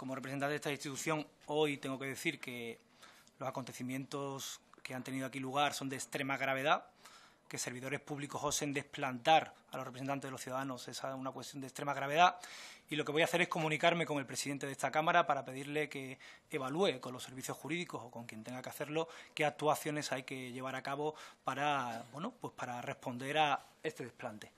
como representante de esta institución, hoy tengo que decir que los acontecimientos que han tenido aquí lugar son de extrema gravedad, que servidores públicos osen desplantar a los representantes de los ciudadanos es una cuestión de extrema gravedad y lo que voy a hacer es comunicarme con el presidente de esta Cámara para pedirle que evalúe con los servicios jurídicos o con quien tenga que hacerlo qué actuaciones hay que llevar a cabo para, bueno, pues para responder a este desplante.